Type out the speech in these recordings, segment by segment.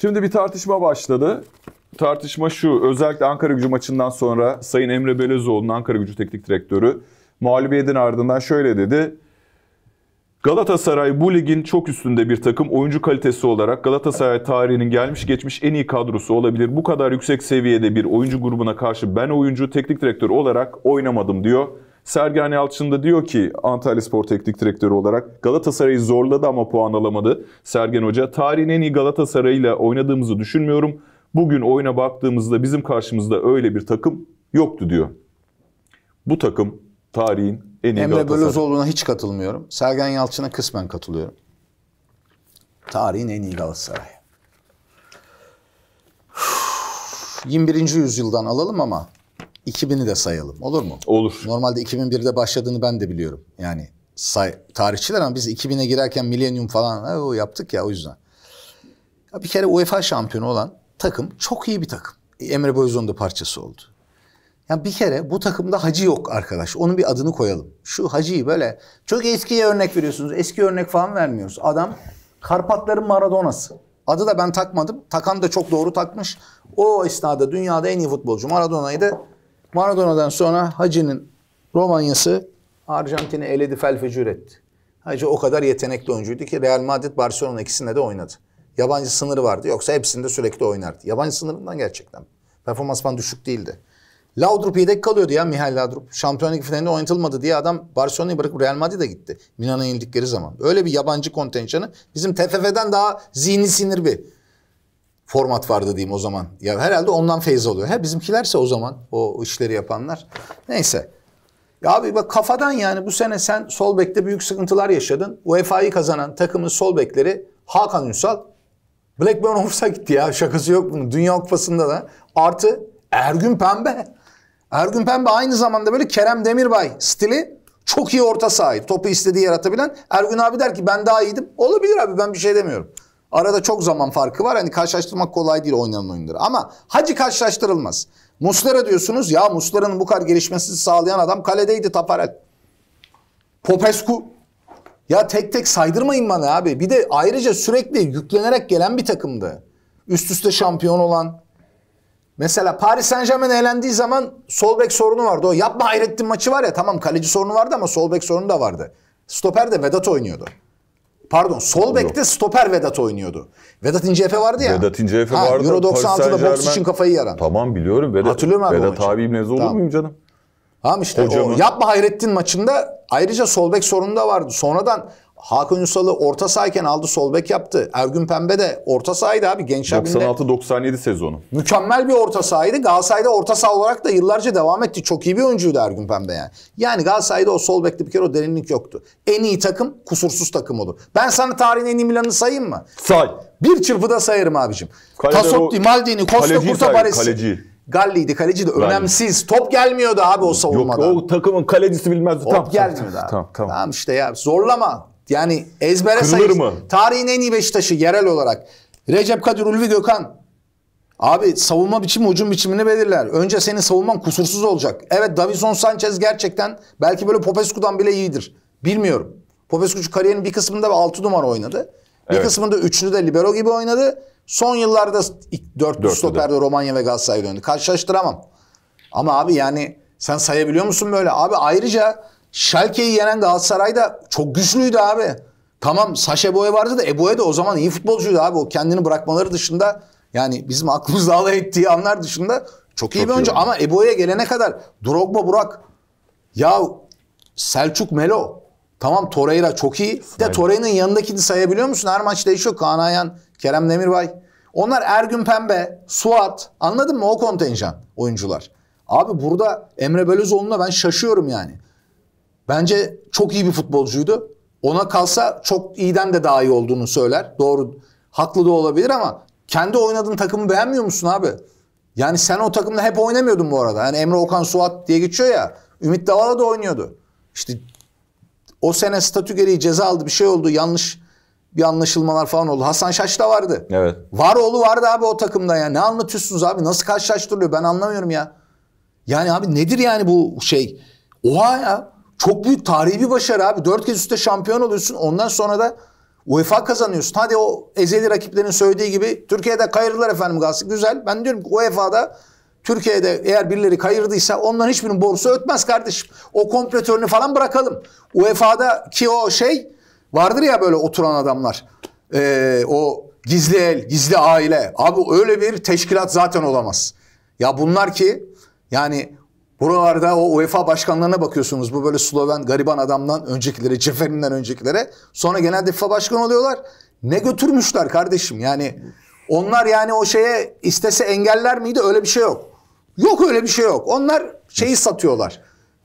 Şimdi bir tartışma başladı. Tartışma şu, özellikle Ankara gücü maçından sonra Sayın Emre Belezoğlu'nun Ankara gücü teknik direktörü mağlubiyetin ardından şöyle dedi. Galatasaray bu ligin çok üstünde bir takım. Oyuncu kalitesi olarak Galatasaray tarihinin gelmiş geçmiş en iyi kadrosu olabilir. Bu kadar yüksek seviyede bir oyuncu grubuna karşı ben oyuncu teknik direktör olarak oynamadım diyor. Sergen Yalçın da diyor ki Antalya Spor Teknik Direktörü olarak Galatasaray'ı zorladı ama puan alamadı. Sergen Hoca tarihin en iyi ile oynadığımızı düşünmüyorum. Bugün oyuna baktığımızda bizim karşımızda öyle bir takım yoktu diyor. Bu takım tarihin en iyi Emre Galatasaray. Bölözoğlu'na hiç katılmıyorum. Sergen Yalçın'a kısmen katılıyorum. Tarihin en iyi Galatasaray. 21. yüzyıldan alalım ama 2000'i de sayalım olur mu? Olur. Normalde 2001'de başladığını ben de biliyorum. Yani say, tarihçiler ama biz 2000'e girerken milenyum falan e, o yaptık ya o yüzden. Ya bir kere UEFA şampiyonu olan takım çok iyi bir takım. Emre Boyuzon da parçası oldu. Yani bir kere bu takımda hacı yok arkadaş. Onun bir adını koyalım. Şu hacıyı böyle çok eskiye örnek veriyorsunuz. Eski örnek falan vermiyoruz. Adam Karpatların Maradona'sı. Adı da ben takmadım. Takan da çok doğru takmış. O esnada dünyada en iyi futbolcu Maradona'ydı. Maradona'dan sonra Hacı'nın Romanya'sı Arjantin'i eledi felfecür etti. Hacı o kadar yetenekli oyuncuydu ki Real Madrid Barcelona ikisinde de oynadı. Yabancı sınırı vardı yoksa hepsinde sürekli oynardı. Yabancı sınırından gerçekten. Performans falan düşük değildi. Laudrup yedek kalıyordu ya Mihail Laudrup. Şampiyonluk finalinde oynatılmadı diye adam Barcelona'yı bırakıp Real Madrid'e gitti. Milan'a indikleri zaman. Öyle bir yabancı kontenjanı bizim TFF'den daha zihni sinir bir format vardı diyeyim o zaman. Ya herhalde ondan feyiz alıyor. He bizimkilerse o zaman o işleri yapanlar. Neyse. Ya abi bak kafadan yani bu sene sen sol bekte büyük sıkıntılar yaşadın. UEFA'yı kazanan takımın sol bekleri Hakan Ünsal Blackburn Hofs'a gitti ya. Şakası yok bunun. Dünya Kupası'nda da. Artı Ergün Pembe. Ergün Pembe aynı zamanda böyle Kerem Demirbay stili çok iyi orta sahip. Topu istediği atabilen. Ergün abi der ki ben daha iyiydim. Olabilir abi ben bir şey demiyorum. Arada çok zaman farkı var. Hani karşılaştırmak kolay değil oynanan oyunları. Ama Hacı karşılaştırılmaz. Muslera diyorsunuz. Ya Muslera'nın bu kadar gelişmesini sağlayan adam kaledeydi Taparel. Popescu. Ya tek tek saydırmayın bana abi. Bir de ayrıca sürekli yüklenerek gelen bir takımdı. Üst üste şampiyon olan. Mesela Paris Saint Germain elendiği zaman sol bek sorunu vardı. O yapma Hayrettin maçı var ya tamam kaleci sorunu vardı ama sol bek sorunu da vardı. Stoper de Vedat oynuyordu. Pardon sol bekte stoper Vedat oynuyordu. Vedat İnceefe vardı ya. Vedat İnceefe ha, vardı. Euro 96'da boks için kafayı yaran. Tamam biliyorum. Vedat, Hatırlıyorum abi Vedat abim ne olur tamam. muyum canım? Tamam işte Hocamın. o yapma Hayrettin maçında ayrıca sol bek sorunu da vardı. Sonradan Hakan Ünsal'ı orta sahayken aldı sol bek yaptı. Ergün Pembe de orta sahaydı abi genç 96-97 sezonu. Mükemmel bir orta sahaydı. Galatasaray'da orta saha olarak da yıllarca devam etti. Çok iyi bir oyuncuydu Ergün Pembe yani. Yani Galatasaray'da o sol bekte bir kere o derinlik yoktu. En iyi takım kusursuz takım olur. Ben sana tarihin en iyi Milan'ı sayayım mı? Say. Bir çırpıda sayarım abicim. Tasotti, Maldini, Costa, Kurta, Baresi. Kaleci. Galli'ydi kaleci de önemsiz. Yani. Top gelmiyordu abi o savunmada. Yok o takımın kalecisi bilmezdi. Top tamam, gelmiyordu tamam, abi. Tamam, tamam. tamam işte ya zorlama. Yani ezbere sayı. Tarihin en iyi Beşiktaş'ı yerel olarak. Recep Kadir Ulvi Gökhan. Abi savunma biçimi hücum biçimini belirler. Önce senin savunman kusursuz olacak. Evet Davison Sanchez gerçekten belki böyle Popescu'dan bile iyidir. Bilmiyorum. Popescu kariyerinin bir kısmında 6 numara oynadı. Bir evet. kısmında üçlü de libero gibi oynadı. Son yıllarda dörtlü stoperde Romanya ve Galatasaray'da döndü Karşılaştıramam. Ama abi yani sen sayabiliyor musun böyle? Abi ayrıca Şalke'yi yenen Galatasaray da çok güçlüydü abi. Tamam Saşe Boye vardı da Eboye de o zaman iyi futbolcuydu abi. O kendini bırakmaları dışında yani bizim aklımızda alay ettiği anlar dışında çok iyi çok bir oyuncu. Ama Eboye'ye gelene kadar Drogba Burak ya Selçuk Melo tamam Torreira çok iyi. Bir de Torreira'nın yanındakini sayabiliyor musun? Her maç değişiyor. Kaan Ayan, Kerem Demirbay. Onlar Ergün Pembe, Suat anladın mı o kontenjan oyuncular. Abi burada Emre Belözoğlu'na ben şaşıyorum yani. Bence çok iyi bir futbolcuydu. Ona kalsa çok iyiden de daha iyi olduğunu söyler. Doğru haklı da olabilir ama kendi oynadığın takımı beğenmiyor musun abi? Yani sen o takımda hep oynamıyordun bu arada. Yani Emre Okan Suat diye geçiyor ya. Ümit Davala da oynuyordu. İşte o sene statü gereği ceza aldı bir şey oldu. Yanlış bir anlaşılmalar falan oldu. Hasan Şaş da vardı. Evet. Var Varoğlu vardı abi o takımda ya. Ne anlatıyorsunuz abi? Nasıl karşılaştırılıyor? Ben anlamıyorum ya. Yani abi nedir yani bu şey? Oha ya. Çok büyük tarihi bir başarı abi. Dört kez üstte şampiyon oluyorsun. Ondan sonra da UEFA kazanıyorsun. Hadi o ezeli rakiplerin söylediği gibi Türkiye'de kayırdılar efendim Galatasaray. Güzel. Ben diyorum ki UEFA'da Türkiye'de eğer birileri kayırdıysa onların hiçbirinin borusu ötmez kardeşim. O kompletörünü falan bırakalım. UEFA'da ki o şey vardır ya böyle oturan adamlar. Ee, o gizli el, gizli aile. Abi öyle bir teşkilat zaten olamaz. Ya bunlar ki yani Buralarda o UEFA başkanlarına bakıyorsunuz. Bu böyle Sloven gariban adamdan öncekilere, Ceferinden öncekilere. Sonra genelde FIFA başkanı oluyorlar. Ne götürmüşler kardeşim yani. Onlar yani o şeye istese engeller miydi? Öyle bir şey yok. Yok öyle bir şey yok. Onlar şeyi satıyorlar.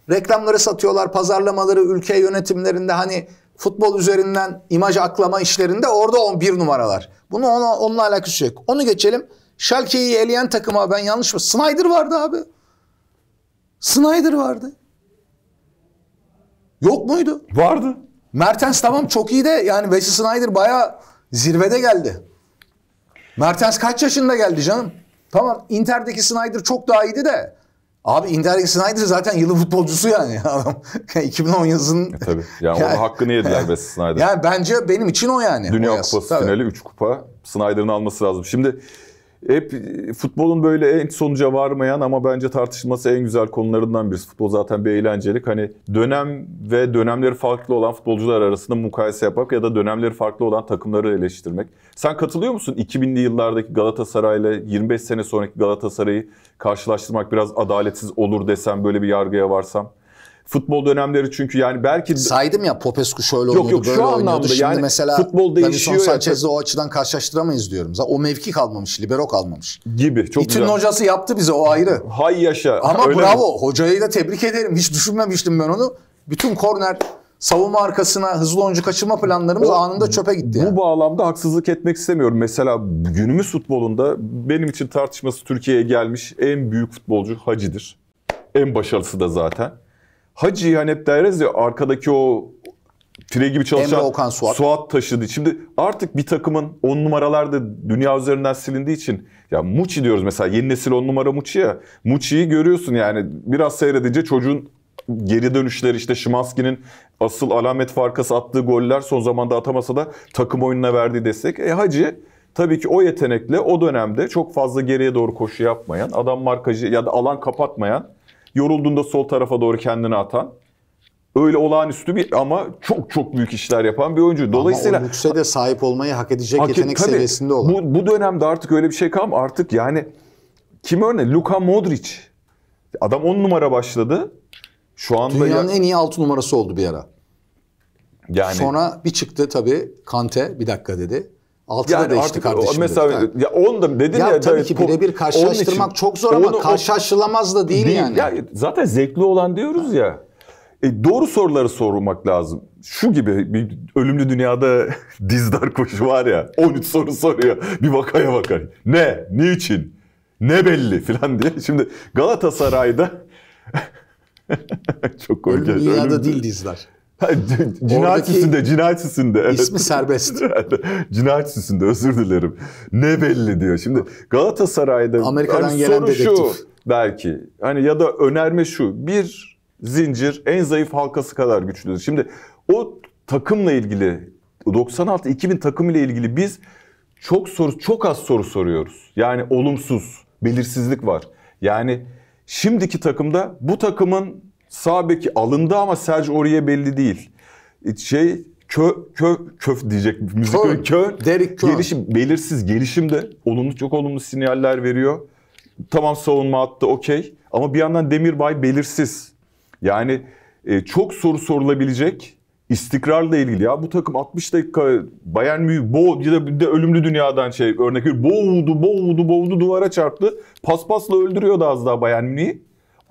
Reklamları satıyorlar, pazarlamaları, ülke yönetimlerinde hani futbol üzerinden imaj aklama işlerinde orada on bir numaralar. Bunu ona, onunla alakası yok. Onu geçelim. Schalke'yi eleyen takıma ben yanlış mı? Snyder vardı abi. Snyder vardı. Yok muydu? Vardı. Mertens tamam çok iyi de yani Wesley Snyder baya zirvede geldi. Mertens kaç yaşında geldi canım? Tamam Inter'deki Snyder çok daha iyiydi de. Abi Inter'deki Snyder zaten yılın futbolcusu yani. Adam 2010 yazının. E tabii. Yani, yani onun hakkını yediler Wesley Snyder. Yani bence benim için o yani. Dünya o Kupası tabii. finali 3 kupa Snyder'ın alması lazım. Şimdi hep e, futbolun böyle en sonuca varmayan ama bence tartışılması en güzel konularından birisi. Futbol zaten bir eğlencelik. Hani dönem ve dönemleri farklı olan futbolcular arasında mukayese yapmak ya da dönemleri farklı olan takımları eleştirmek. Sen katılıyor musun 2000'li yıllardaki Galatasaray ile 25 sene sonraki Galatasaray'ı karşılaştırmak biraz adaletsiz olur desem böyle bir yargıya varsam? Futbol dönemleri çünkü yani belki... Saydım ya Popescu şöyle yok, oynuyordu, yok, böyle şu oynuyordu. Şimdi yani mesela futbol değişiyor. son Sanchez'le o açıdan karşılaştıramayız diyorum. O mevki kalmamış, libero kalmamış. Gibi, çok İTÜ'nün güzel. hocası yaptı bize o ayrı. Hay yaşa. Ama Öyle bravo, mi? hocayı da tebrik ederim. Hiç düşünmemiştim ben onu. Bütün korner savunma arkasına hızlı oyuncu kaçırma planlarımız o, anında çöpe gitti. Yani. Bu bağlamda haksızlık etmek istemiyorum. Mesela günümüz futbolunda benim için tartışması Türkiye'ye gelmiş en büyük futbolcu Hacı'dır. En başarılısı da zaten. Hacı yani hep deriz ya arkadaki o tire gibi çalışan Emre Okan Suat. Suat taşıdı. Şimdi artık bir takımın on numaralar da dünya üzerinden silindiği için ya Muçi diyoruz mesela yeni nesil on numara Muçi ya. Muçi'yi görüyorsun yani biraz seyredince çocuğun geri dönüşleri işte Şimanski'nin asıl alamet farkası attığı goller son zamanda atamasa da takım oyununa verdiği destek. E Hacı tabii ki o yetenekle o dönemde çok fazla geriye doğru koşu yapmayan, adam markajı ya da alan kapatmayan Yorulduğunda sol tarafa doğru kendini atan öyle olağanüstü bir ama çok çok büyük işler yapan bir oyuncu. Dolayısıyla ama o lükse de sahip olmayı hak edecek hak, yetenek tabii, seviyesinde olan. Bu, bu dönemde artık öyle bir şey kalm artık yani kim örne? Luka Modric. Adam 10 numara başladı. Şu anda dünyanın ya... en iyi 6 numarası oldu bir ara. Yani sonra bir çıktı tabii Kante bir dakika dedi. Altıda yani da değişti kardeşim. Mesela dedi. ya on da dedin ya. ya tabii ki birebir karşılaştırmak için, çok zor ama onu, karşılaşılamaz da değil, değil yani. Ya, zaten zevkli olan diyoruz ya. E, doğru soruları sormak lazım. Şu gibi bir ölümlü dünyada dizdar koşu var ya 13 soru soruyor. Bir vakaya bakar. Ne? Niçin? Ne belli filan diye. Şimdi Galatasaray'da çok korkunç. Ölüm dünyada değil dizdar cinayet üstünde, cinayet üstünde. Evet. İsmi serbest. cinayet üstünde özür dilerim. Ne belli diyor. Şimdi Galatasaray'da Amerika'dan yani gelen soru dedektif. şu belki. Hani ya da önerme şu. Bir zincir en zayıf halkası kadar güçlüdür. Şimdi o takımla ilgili 96-2000 takımıyla ilgili biz çok soru çok az soru soruyoruz. Yani olumsuz, belirsizlik var. Yani şimdiki takımda bu takımın Sağ beki alındı ama Serge oraya belli değil. E, şey kö kö köf diyecek müzik kö, kö Derek Kö. Gelişim belirsiz gelişim de olumlu çok olumlu sinyaller veriyor. Tamam savunma attı okey ama bir yandan Demirbay belirsiz. Yani e, çok soru sorulabilecek istikrarla ilgili ya bu takım 60 dakika Bayern Münih bo ya da bir de ölümlü dünyadan şey örnek bir boğuldu boğuldu boğuldu duvara çarptı. Paspasla öldürüyordu az daha Bayern Münih'i.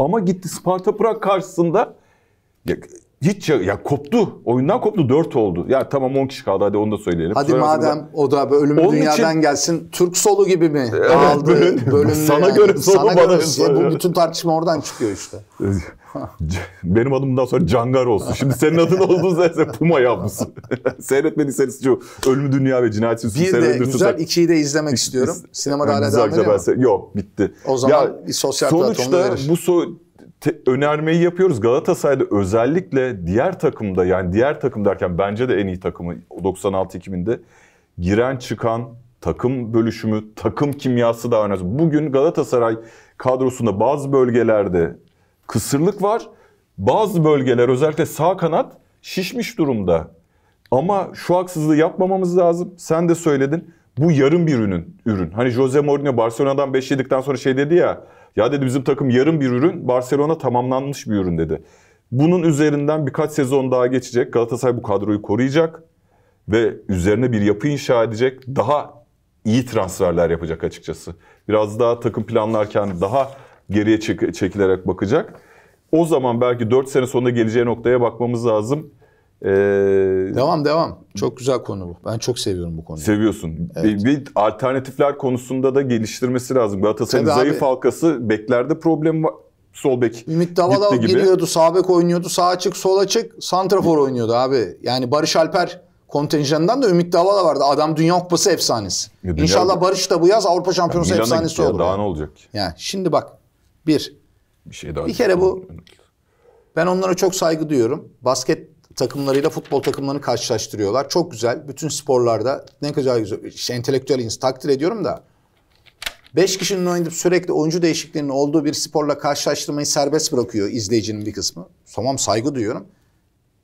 Ama gitti Sparta Prag karşısında hiç ya, ya koptu. Oyundan koptu. Dört oldu. Ya tamam on kişi kaldı hadi onu da söyleyelim. Hadi Sonra madem da... o da ölüm dünyadan için... gelsin. Türk solu gibi mi? Evet, Aldı bölümü. Sana yani. göre solu sana bana göre. Şey, bu bütün tartışma oradan çıkıyor işte. Benim adımdan sonra Cangar olsun. Şimdi senin adın olduğu seyse Puma yapmışsın. Seyretmediyseniz şu Ölümü Dünya ve Cinayet Süsü Bir de güzel ikiyi de izlemek istiyorum. Sinemada hala devam ediyor Yok bitti. O zaman ya, bir sosyal sonuçta platformda Sonuçta bu so te- önermeyi yapıyoruz. Galatasaray'da özellikle diğer takımda yani diğer takım derken bence de en iyi takımı 96-2000'de giren çıkan takım bölüşümü, takım kimyası daha önemli. Bugün Galatasaray kadrosunda bazı bölgelerde kısırlık var. Bazı bölgeler özellikle sağ kanat şişmiş durumda. Ama şu haksızlığı yapmamamız lazım. Sen de söyledin. Bu yarım bir ürün. ürün. Hani Jose Mourinho Barcelona'dan 5 yedikten sonra şey dedi ya ya dedi bizim takım yarım bir ürün, Barcelona tamamlanmış bir ürün dedi. Bunun üzerinden birkaç sezon daha geçecek. Galatasaray bu kadroyu koruyacak ve üzerine bir yapı inşa edecek. Daha iyi transferler yapacak açıkçası. Biraz daha takım planlarken daha geriye çekilerek bakacak. O zaman belki 4 sene sonra geleceği noktaya bakmamız lazım. Ee, devam devam. Çok güzel konu bu. Ben çok seviyorum bu konuyu. Seviyorsun. Evet. Bir, bir alternatifler konusunda da geliştirmesi lazım. Galatasaray'ın zayıf abi. halkası beklerde problem var. Sol bek Ümit Davala giriyordu, sağ bek oynuyordu, sağ açık, sol açık, santrafor oynuyordu abi. Yani Barış Alper kontenjanından da Ümit Davala vardı. Adam Dünya Kupası efsanesi. Ya, dünya İnşallah Barış da bu yaz Avrupa Şampiyonası yani efsanesi olur. Daha yani. ne olacak? Yani şimdi bak. Bir. Bir şey daha. Bir kere bu. Ben onlara çok saygı duyuyorum. Basket takımlarıyla futbol takımlarını karşılaştırıyorlar. Çok güzel. Bütün sporlarda ne kadar güzel. İşte entelektüel insan takdir ediyorum da. Beş kişinin oynayıp sürekli oyuncu değişikliğinin olduğu bir sporla karşılaştırmayı serbest bırakıyor izleyicinin bir kısmı. Tamam saygı duyuyorum.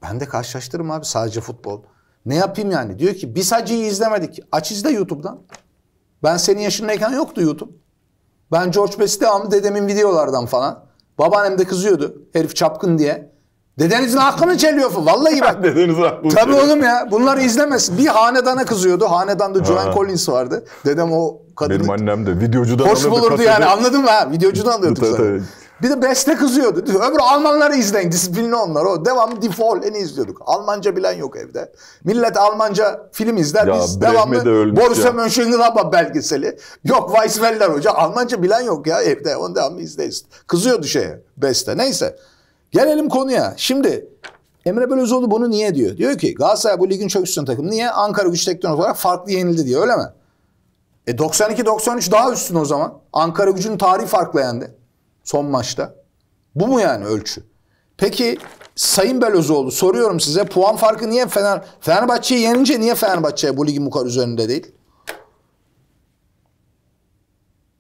Ben de karşılaştırırım abi sadece futbol. Ne yapayım yani? Diyor ki biz Hacı'yı izlemedik. Aç izle YouTube'dan. Ben senin yaşındayken yoktu YouTube. Ben George Best'i devamlı dedemin videolardan falan. Babaannem de kızıyordu herif çapkın diye. Dedenizin hakkını çeliyorsun vallahi bak. Dedenizin hakkını Tabii çeliyor. oğlum ya bunları izlemesin. Bir hanedana kızıyordu. Hanedanda Joan Collins vardı. Dedem o kadını... Benim annem de videocudan Hoş Hoş bulurdu kaseti. yani anladın mı ha? Videocudan alıyorduk tabii, tabii. Bir de Beste kızıyordu. Öbür Almanları izleyin. Disiplinli onlar. O devamlı Defoe'ni izliyorduk. Almanca bilen yok evde. Millet Almanca film izler. Ya, Biz devamlı de Borussia Mönchengladbach belgeseli. Yok Weissweiler hoca. Almanca bilen yok ya evde. Onu devamlı izleyiz. Kızıyordu şeye Beste. Neyse. Gelelim konuya. Şimdi Emre Belözoğlu bunu niye diyor? Diyor ki Galatasaray bu ligin çok üstün takım. Niye? Ankara güç teknik olarak farklı yenildi diyor. öyle mi? E 92-93 daha üstün o zaman. Ankara gücün tarihi farklı yendi. Son maçta. Bu mu yani ölçü? Peki Sayın Belözoğlu soruyorum size puan farkı niye Fener Fenerbahçe'yi yenince niye Fenerbahçe bu ligin bu kadar üzerinde değil?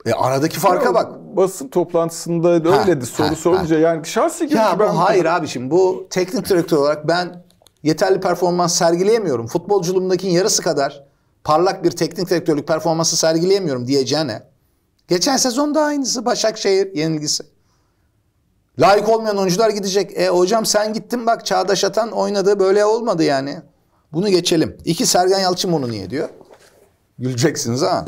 E aradaki farka ya, bak. Basın toplantısında ha, öyleydi soru ha, sorunca ha. yani şahsi görüş. Ya bu ben... hayır abi şimdi bu teknik direktör olarak ben yeterli performans sergileyemiyorum. Futbolculuğumdaki yarısı kadar parlak bir teknik direktörlük performansı sergileyemiyorum diyeceğine. Geçen sezon da aynısı Başakşehir yenilgisi. Layık olmayan oyuncular gidecek. E hocam sen gittin bak Çağdaş Atan oynadı böyle olmadı yani. Bunu geçelim. İki Sergen Yalçın bunu niye diyor? Güleceksiniz ha.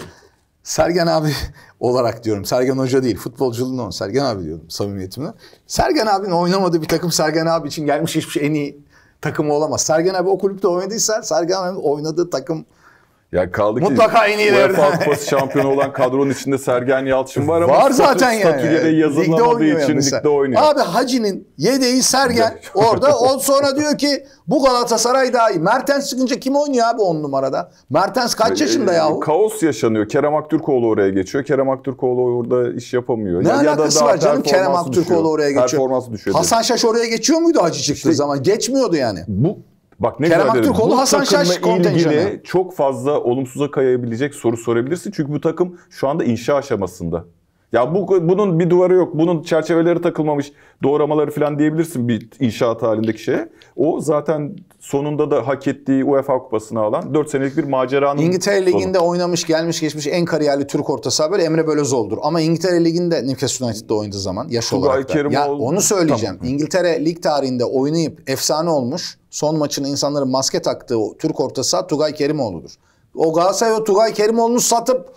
Sergen abi olarak diyorum. Sergen Hoca değil. Futbolculuğunu on. Sergen abi diyorum samimiyetimle. Sergen abinin oynamadığı bir takım Sergen abi için gelmiş hiçbir şey en iyi takımı olamaz. Sergen abi o kulüpte oynadıysa Sergen abi oynadığı takım ya kaldı Mutlaka en iyilerden. UEFA Kupası şampiyonu olan kadronun içinde Sergen Yalçın var ama var zaten statü, yani. Statüye de yazılamadığı ligde için mesela. ligde oynuyor. Abi Hacı'nin yedeği Sergen orada. O sonra diyor ki bu Galatasaray daha iyi. Mertens çıkınca kim oynuyor abi on numarada? Mertens kaç yaşında e, yahu? Kaos yaşanıyor. Kerem Aktürkoğlu oraya geçiyor. Kerem Aktürkoğlu orada iş yapamıyor. Ne ya, alakası ya da var canım Kerem Aktürkoğlu düşüyor. oraya geçiyor. Performansı düşüyor. Hasan Şaş oraya geçiyor muydu Hacı çıktığı işte, zaman? Geçmiyordu yani. Bu Bak ne Kerem Aktürkoğlu, Hasan Şaş kontenjanı. çok fazla olumsuza kayabilecek soru sorabilirsin. Çünkü bu takım şu anda inşa aşamasında. Ya bu bunun bir duvarı yok. Bunun çerçeveleri takılmamış. Doğramaları falan diyebilirsin bir inşaat halindeki şeye. O zaten sonunda da hak ettiği UEFA kupasını alan 4 senelik bir maceranın İngiltere Ligi'nde sonu. oynamış, gelmiş, geçmiş en kariyerli Türk orta saha böyle Emre Belözoğlu'dur. Ama İngiltere Ligi'nde Newcastle United'da oynadığı zaman yaş Tugay olarak da. ya onu söyleyeceğim. Tamam. İngiltere Lig tarihinde oynayıp efsane olmuş son maçını insanların maske taktığı o Türk ortası Tugay Kerimoğlu'dur. O Galatasaray o Tugay Kerimoğlu'nu satıp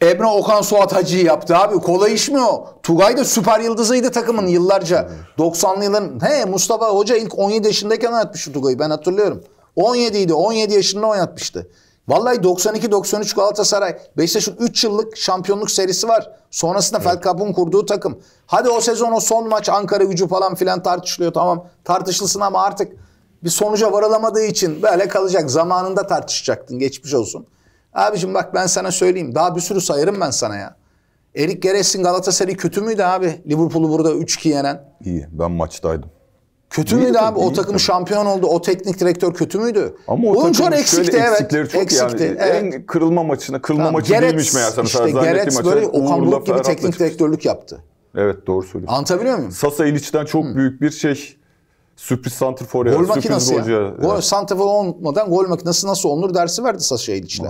Emre Okan Suat Hacı'yı yaptı abi. Kolay iş mi o? Tugay da süper yıldızıydı takımın yıllarca. 90'lı yılların. He Mustafa Hoca ilk 17 yaşındayken oynatmıştı Tugay'ı ben hatırlıyorum. 17 idi. 17 yaşında oynatmıştı. Vallahi 92-93 Galatasaray. Beşiktaş'ın 3 yıllık şampiyonluk serisi var. Sonrasında evet. Felkap'ın kurduğu takım. Hadi o sezon o son maç Ankara gücü falan filan tartışılıyor. Tamam tartışılsın ama artık bir sonuca varılamadığı için böyle kalacak. Zamanında tartışacaktın geçmiş olsun. Abicim bak ben sana söyleyeyim. Daha bir sürü sayarım ben sana ya. Erik Geres'in Galatasaray kötü müydü abi? Liverpool'u burada 3-2 yenen. İyi ben maçtaydım. Kötü müydü abi? O takım tabii. şampiyon oldu. O teknik direktör kötü müydü? Ama o Oyuncular eksikti evet. Eksikleri çok eksikti, yani. Evet. En kırılma maçına kırılma tamam, maçı Gerets, değilmiş meğerse. İşte Gerets böyle Okan Buruk gibi teknik direktörlük yaptı. Evet doğru söylüyorsun. Anlatabiliyor muyum? Sasa İliç'ten çok Hı. büyük bir şey sürpriz santrfor ya. Gol makinesi ya. Gol, yani. santrfor olmadan gol makinesi nasıl olur dersi verdi Sasa İliç'le.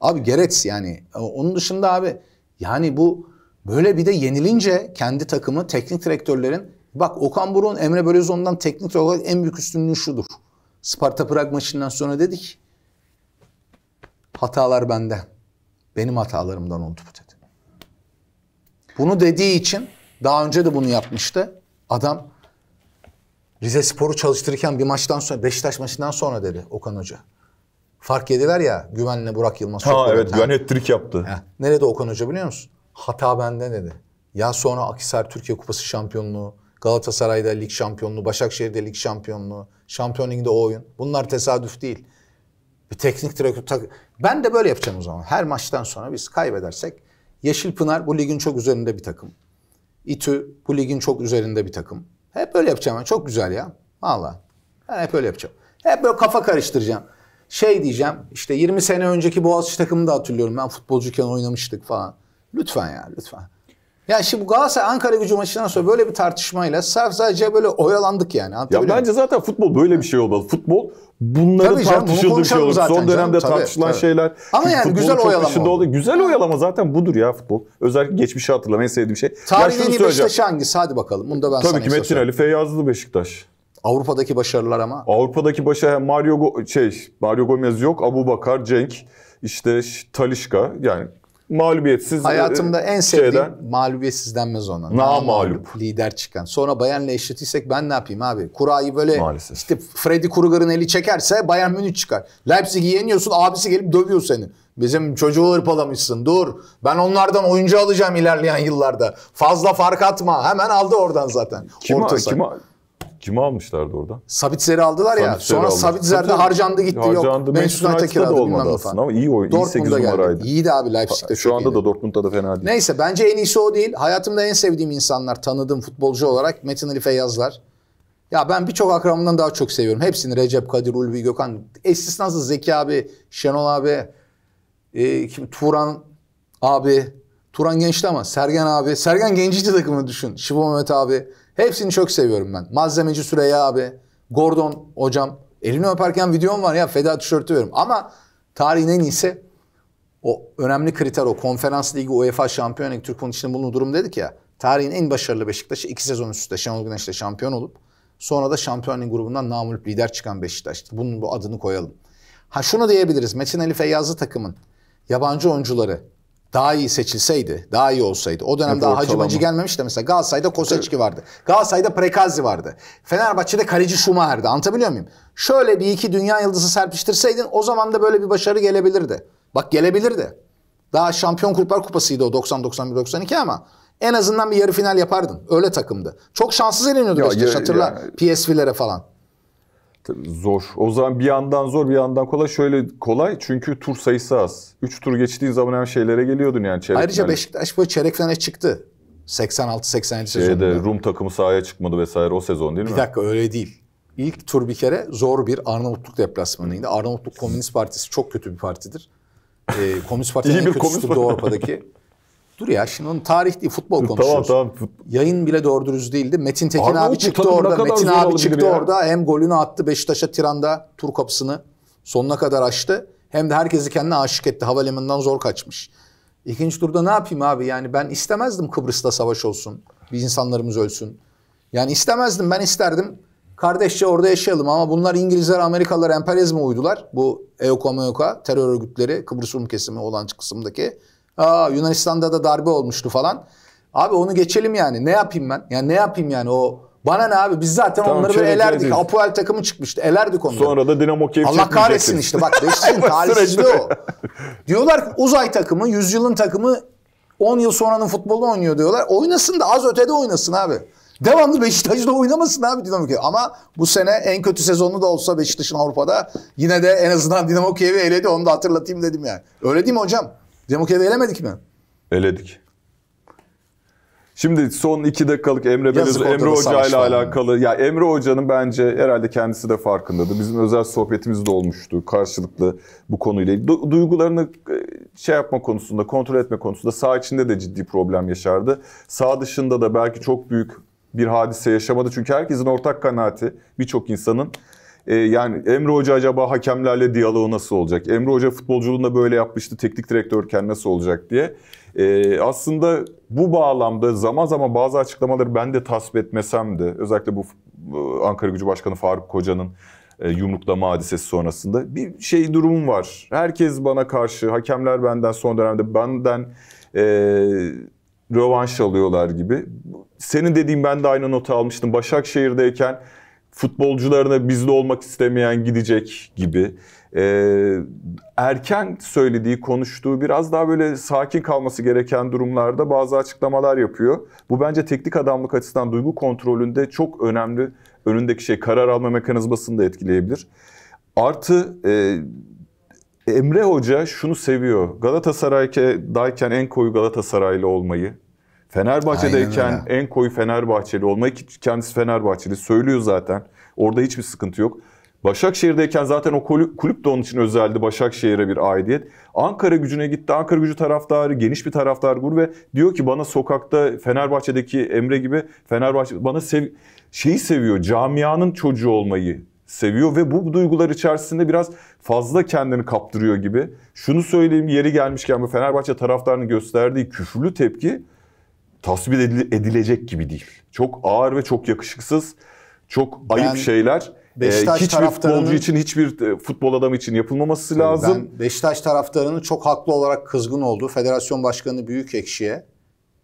Abi Gerets yani. E, onun dışında abi yani bu böyle bir de yenilince kendi takımı teknik direktörlerin Bak Okan Buruk'un Emre Bölezon'dan teknik olarak en büyük üstünlüğü şudur. Sparta Prag maçından sonra dedik. Hatalar bende Benim hatalarımdan oldu bu dedi. Bunu dediği için daha önce de bunu yapmıştı. Adam Rize Spor'u çalıştırırken bir maçtan sonra Beşiktaş maçından sonra dedi Okan Hoca. Fark yediler ya Güven'le Burak Yılmaz. Ha evet Güven ettirik yaptı. He. Nerede Okan Hoca biliyor musun? Hata bende dedi. Ya sonra Akisar Türkiye Kupası şampiyonluğu Galatasaray'da lig şampiyonluğu, Başakşehir'de lig şampiyonluğu, Şampiyon Ligi'de o oyun. Bunlar tesadüf değil. Bir teknik direktör tak ben de böyle yapacağım o zaman. Her maçtan sonra biz kaybedersek Yeşil Pınar bu ligin çok üzerinde bir takım. İTÜ bu ligin çok üzerinde bir takım. Hep böyle yapacağım. Çok güzel ya. Valla. Ben hep öyle yapacağım. Hep böyle kafa karıştıracağım. Şey diyeceğim işte 20 sene önceki Boğaziçi takımını da hatırlıyorum. Ben futbolcuyken oynamıştık falan. Lütfen ya lütfen. Ya şimdi Galatasaray Ankara gücü maçından sonra böyle bir tartışmayla sadece böyle oyalandık yani. Ya bence mi? zaten futbol böyle bir şey olmalı. Futbol bunları tabii canım, şey olur. Son dönemde canım, tartışılan tabii. şeyler. Ama yani güzel oyalama. Oldu. Güzel oyalama zaten budur ya futbol. Özellikle geçmişi hatırlamayı sevdiğim şey. Tarihin en iyi Beşiktaş hangisi? Hadi bakalım. Bunu da ben tabii sana ki Metin Ali Feyyazlı Beşiktaş. Avrupa'daki başarılar ama. Avrupa'daki başarı Mario Go şey Mario Gomez yok. Abu Bakar, Cenk, işte Talişka yani mağlubiyetsiz e, Hayatımda en sevdiğim şeyden, mağlubiyetsiz denmez ona. Na mağlup. Lider çıkan. Sonra Bayern'le eşitiysek ben ne yapayım abi? Kurayı böyle Maalesef. işte Freddy Krueger'ın eli çekerse Bayern Münih çıkar. Leipzig'i yeniyorsun abisi gelip dövüyor seni. Bizim çocuğu hırpalamışsın dur. Ben onlardan oyuncu alacağım ilerleyen yıllarda. Fazla fark atma. Hemen aldı oradan zaten. Kim, orta kim, Kimi almışlardı orada? Sabitzer'i aldılar Sabitzer ya. Sonra aldı. Sabitzer'de harcandı gitti. Harcandı. Yok. Manchester United'da da olmadı aslında ama iyi oyun. Dortmund'da iyi 8 numaraydı. Geldi. İyiydi abi Leipzig'te Şu anda iyiydi. da Dortmund'da da fena değil. Neyse bence en iyisi o değil. Hayatımda en sevdiğim insanlar tanıdığım futbolcu olarak Metin Ali Feyyazlar. Ya ben birçok akramından daha çok seviyorum. Hepsini Recep, Kadir, Ulvi, Gökhan. Esnasız Zeki abi, Şenol abi, e, kim, Turan abi. Turan gençti ama Sergen abi. Sergen gençti takımı düşün. Şivo Mehmet abi. Hepsini çok seviyorum ben. Malzemeci Süreyya abi, Gordon hocam. Elini öperken videom var ya feda tişörtü veriyorum. Ama tarihin en iyisi o önemli kriter o konferans ligi UEFA şampiyon ligi Türk içinde bulunduğu durum dedik ya. Tarihin en başarılı Beşiktaş'ı iki sezon üst üste Şenol Güneş'le şampiyon olup sonra da şampiyon ligi grubundan namülüp lider çıkan Beşiktaş'tı. Bunun bu adını koyalım. Ha şunu diyebiliriz. Metin Ali Feyyazlı takımın yabancı oyuncuları daha iyi seçilseydi, daha iyi olsaydı. O dönemde daha Hacı Bacı gelmemiş de mesela Galatasaray'da Koseçki vardı. Galatasaray'da Prekazi vardı. Fenerbahçe'de kaleci Schumacher'di. Anlatabiliyor muyum? Şöyle bir iki dünya yıldızı serpiştirseydin o zaman da böyle bir başarı gelebilirdi. Bak gelebilirdi. Daha Şampiyon Kulüpler Kupası'ydı o 90-91-92 ama en azından bir yarı final yapardın. Öyle takımdı. Çok şanssız eleniyordu ya, Beşiktaş hatırla. PSV'lere falan zor. O zaman bir yandan zor bir yandan kolay. Şöyle kolay çünkü tur sayısı az. 3 tur geçtiği zaman her şeylere geliyordun yani. Çeyrek Ayrıca finale. Beşiktaş bu çeyrek finale çıktı. 86-87 sezonunda. Rum takımı sahaya çıkmadı vesaire o sezon değil mi? Bir dakika öyle değil. İlk tur bir kere zor bir Arnavutluk deplasmanıydı. Arnavutluk Komünist Partisi çok kötü bir partidir. Ee, Komünist Parti'nin en kötüsüdür Doğu Avrupa'daki. Dur ya şimdi onun tarih değil futbol konuşuyoruz. Tamam tamam. Yayın bile doğru dürüst değildi. Metin Tekin abi, abi çıktı orada. Metin abi çıktı ya. orada. Hem golünü attı Beşiktaş'a tiranda tur kapısını. Sonuna kadar açtı. Hem de herkesi kendine aşık etti. Havalimanından zor kaçmış. İkinci turda ne yapayım abi? Yani ben istemezdim Kıbrıs'ta savaş olsun. biz insanlarımız ölsün. Yani istemezdim. Ben isterdim. Kardeşçe orada yaşayalım ama bunlar İngilizler, Amerikalılar emperyalizme uydular. Bu EOKA, MEOKA terör örgütleri Kıbrıs Rum kesimi olan kısımdaki. Aa Yunanistan'da da darbe olmuştu falan. Abi onu geçelim yani. Ne yapayım ben? Yani ne yapayım yani o bana ne abi biz zaten tamam, onları böyle elerdik. Şey Apoel takımı çıkmıştı. Elerdik onları. Sonra da Dinamo Kiev Allah kahretsin işte bak Beşiktaş'ın talihsizliği o. Diyorlar ki uzay takımı, yüzyılın takımı 10 yıl sonranın futbolu oynuyor diyorlar. Oynasın da az ötede oynasın abi. Devamlı Beşiktaş'la oynamasın abi Dinamo Kiev. Ama bu sene en kötü sezonu da olsa Beşiktaş'ın Avrupa'da yine de en azından Dinamo Kiev'i eledi. Onu da hatırlatayım dedim yani. Öyle değil mi hocam? Cemuke'yi elemedik mi? Eledik. Şimdi son iki dakikalık Emre Belöz, Emre Hoca ile alakalı. Ya Emre Hoca'nın bence herhalde kendisi de farkındadı. Bizim özel sohbetimiz de olmuştu karşılıklı bu konuyla ilgili. Du- duygularını e, şey yapma konusunda, kontrol etme konusunda sağ içinde de ciddi problem yaşardı. Sağ dışında da belki çok büyük bir hadise yaşamadı. Çünkü herkesin ortak kanaati birçok insanın e, yani Emre Hoca acaba hakemlerle diyaloğu nasıl olacak? Emre Hoca futbolculuğunda böyle yapmıştı, teknik direktörken nasıl olacak diye. E, aslında bu bağlamda zaman zaman bazı açıklamaları ben de tasvip etmesem de özellikle bu Ankara Gücü Başkanı Faruk Koca'nın e, yumruklama hadisesi sonrasında bir şey durumum var. Herkes bana karşı, hakemler benden son dönemde benden e, rövanş alıyorlar gibi. Senin dediğin ben de aynı notu almıştım. Başakşehir'deyken futbolcularına bizde olmak istemeyen gidecek gibi. Ee, erken söylediği, konuştuğu biraz daha böyle sakin kalması gereken durumlarda bazı açıklamalar yapıyor. Bu bence teknik adamlık açısından duygu kontrolünde çok önemli. Önündeki şey karar alma mekanizmasını da etkileyebilir. Artı e, Emre Hoca şunu seviyor. Galatasaray'dayken en koyu Galatasaraylı olmayı, Fenerbahçe'deyken en koyu Fenerbahçeli olmayı ki kendisi Fenerbahçeli söylüyor zaten. Orada hiçbir sıkıntı yok. Başakşehir'deyken zaten o kulüp de onun için özeldi. Başakşehir'e bir aidiyet. Ankara gücüne gitti. Ankara gücü taraftarı, geniş bir taraftar grubu ve diyor ki bana sokakta Fenerbahçe'deki Emre gibi Fenerbahçe bana sev şeyi seviyor. Camianın çocuğu olmayı seviyor ve bu duygular içerisinde biraz fazla kendini kaptırıyor gibi. Şunu söyleyeyim yeri gelmişken bu Fenerbahçe taraftarının gösterdiği küfürlü tepki tasvir edilecek gibi değil. Çok ağır ve çok yakışıksız, çok ben, ayıp şeyler. Ee, Beşiktaş hiçbir taraftarının... futbolcu için, hiçbir e, futbol adamı için yapılmaması lazım. Ben Beşiktaş taraftarının çok haklı olarak kızgın olduğu federasyon başkanı büyük ekşiye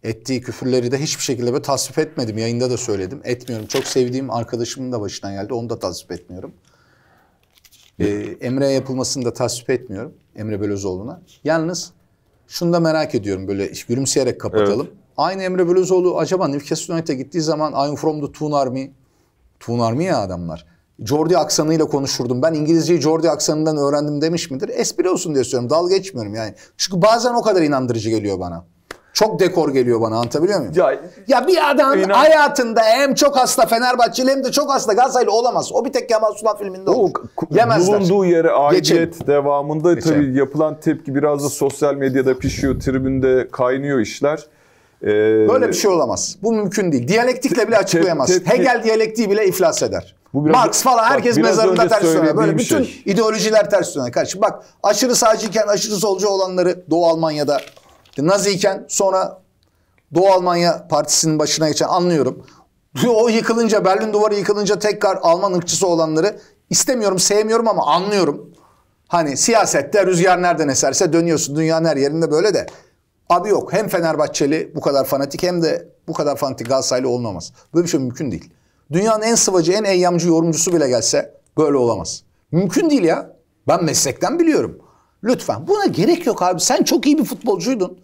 ettiği küfürleri de hiçbir şekilde böyle tasvip etmedim. Yayında da söyledim. Etmiyorum. Çok sevdiğim arkadaşımın da başına geldi. Onu da tasvip etmiyorum. Ee, Emre yapılmasını da tasvip etmiyorum. Emre Belözoğlu'na. Yalnız şunu da merak ediyorum böyle gülümseyerek kapatalım. Evet. Aynı Emre Belözoğlu acaba Newcastle United'a gittiği zaman I'm from the Toon Army. Toon Army ya adamlar. Jordi aksanıyla konuşurdum. Ben İngilizceyi Jordi aksanından öğrendim demiş midir? Espri olsun diye söylüyorum. Dalga geçmiyorum yani. Çünkü bazen o kadar inandırıcı geliyor bana. Çok dekor geliyor bana anlatabiliyor muyum? Ya, ya bir adam inan... hayatında hem çok hasta Fenerbahçeli hem de çok hasta Galatasaraylı olamaz. O bir tek Kemal Sunal filminde olur. O, Yemezler. Bulunduğu yere aidiyet Geçelim. devamında Geçelim. tabii yapılan tepki biraz da sosyal medyada pişiyor. Tribünde kaynıyor işler. Ee, Böyle bir şey olamaz. Bu mümkün değil. Diyalektikle bile açıklayamaz. Te, te, te, Hegel diyalektiği bile iflas eder. Bu biraz, Marx falan herkes bak, mezarında ters döner. Böyle bütün şey. ideolojiler ters döner. Karşı bak aşırı sağcıyken aşırı solcu olanları Doğu Almanya'da Naziyken sonra Doğu Almanya Partisi'nin başına geçen anlıyorum. O yıkılınca Berlin Duvarı yıkılınca tekrar Alman ırkçısı olanları istemiyorum sevmiyorum ama anlıyorum. Hani siyasette rüzgar nereden eserse dönüyorsun dünyanın her yerinde böyle de Abi yok hem Fenerbahçeli bu kadar fanatik hem de bu kadar fanatik Galatasaraylı olunamaz. Böyle bir şey mümkün değil. Dünyanın en sıvacı, en eyyamcı yorumcusu bile gelse böyle olamaz. Mümkün değil ya. Ben meslekten biliyorum. Lütfen buna gerek yok abi. Sen çok iyi bir futbolcuydun.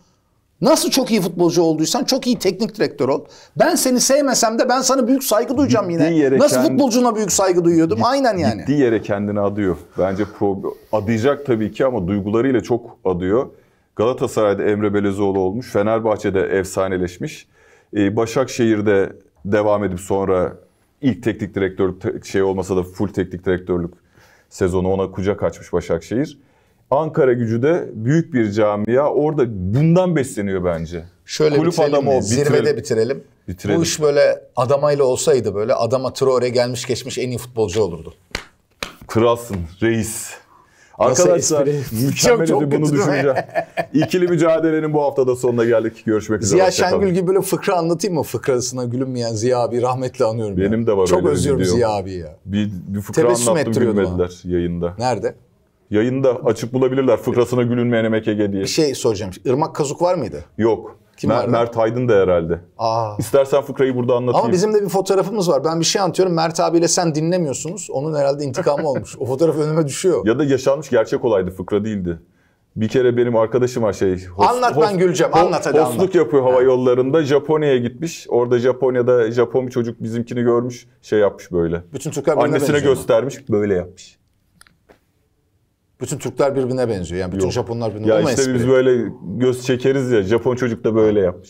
Nasıl çok iyi futbolcu olduysan çok iyi teknik direktör ol. Ben seni sevmesem de ben sana büyük saygı duyacağım yine. Yere Nasıl kendi, futbolcuna büyük saygı duyuyordum? Git, Aynen yani. Gittiği yere kendini adıyor. Bence pro, adayacak tabii ki ama duygularıyla çok adıyor. Galatasaray'da Emre Belezoğlu olmuş. Fenerbahçe'de efsaneleşmiş. Ee, Başakşehir'de devam edip sonra ilk teknik direktör şey olmasa da full teknik direktörlük sezonu ona kucak açmış Başakşehir. Ankara gücü de büyük bir camia. Orada bundan besleniyor bence. Şöyle Kulüp bitirelim adamı mi? Bitirelim. Zirvede bitirelim. bitirelim. Bu iş böyle adamayla olsaydı böyle adama Traore gelmiş geçmiş en iyi futbolcu olurdu. Kralsın reis. Arkadaşlar çok çok bunu düşüneceğim. İkili mücadelenin bu haftada sonuna geldik. Görüşmek üzere. Ziya Şengül gibi böyle fıkra anlatayım mı? Fıkrasına gülünmeyen Ziya abi rahmetle anıyorum. Benim ya. de var Çok özlüyorum video. Ziya abi ya. Bir, bir fıkra Tebessüm anlattım gülmediler bana. yayında. Nerede? Yayında açık bulabilirler fıkrasına gülünmeyen MKG diye. Bir şey soracağım. Irmak Kazuk var mıydı? Yok. Kim Mer- Mert Aydın da herhalde. Aa. İstersen fıkrayı burada anlatayım. Ama bizim de bir fotoğrafımız var. Ben bir şey anlatıyorum. Mert abiyle sen dinlemiyorsunuz. Onun herhalde intikamı olmuş. O fotoğraf önüme düşüyor. Ya da yaşanmış gerçek olaydı. Fıkra değildi. Bir kere benim arkadaşım var şey. Host, anlat host, ben güleceğim. Host, anlat hadi anlat. yapıyor hava yollarında. Japonya'ya gitmiş. Orada Japonya'da Japon bir çocuk bizimkini görmüş. Şey yapmış böyle. Bütün Türkler Annesine benziyor. göstermiş. Böyle yapmış bütün Türkler birbirine benziyor. Yani bütün Yok. Japonlar birbirine. Ya işte espri? biz böyle göz çekeriz ya. Japon çocuk da böyle yapmış.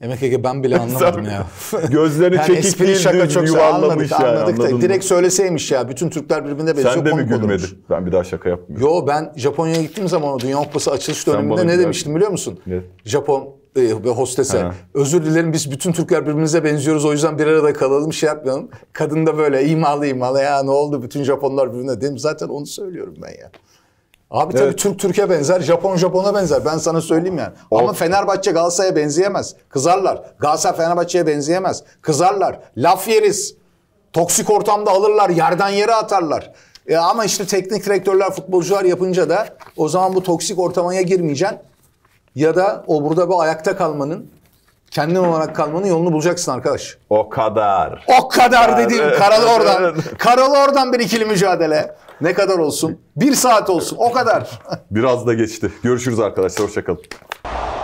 MKG ben bile anlamadım ya. Gözlerini yani çekik değil şaka çok yuvarlamış anladık, yani, anladık da, direkt söyleseymiş ya bütün Türkler birbirine benziyor. Sen de mi gülmedin? Olurmuş. Ben bir daha şaka yapmıyorum. Yo ben Japonya'ya gittiğim zaman o Dünya Kupası açılış döneminde ne demiştim biliyor musun? Ne? Japon e, ve hostese. Ha. Özür dilerim biz bütün Türkler birbirimize benziyoruz o yüzden bir arada kalalım şey yapmayalım. Kadın da böyle imalı imalı ya ne oldu bütün Japonlar birbirine dedim zaten onu söylüyorum ben ya. Abi evet. tabii Türk Türkiye benzer, Japon Japon'a benzer. Ben sana söyleyeyim yani. O... Ama Fenerbahçe Galatasaray'a benzeyemez. Kızarlar. Galatasaray Fenerbahçe'ye benzeyemez. Kızarlar. Laf yeriz. Toksik ortamda alırlar, yerden yere atarlar. E ama işte teknik direktörler, futbolcular yapınca da o zaman bu toksik ortamaya girmeyeceksin ya da o burada bir ayakta kalmanın kendin olarak kalmanın yolunu bulacaksın arkadaş. O kadar. O kadar dedim. karalı oradan. karalı oradan bir ikili mücadele. Ne kadar olsun? Bir saat olsun. O kadar. Biraz da geçti. Görüşürüz arkadaşlar. Hoşçakalın.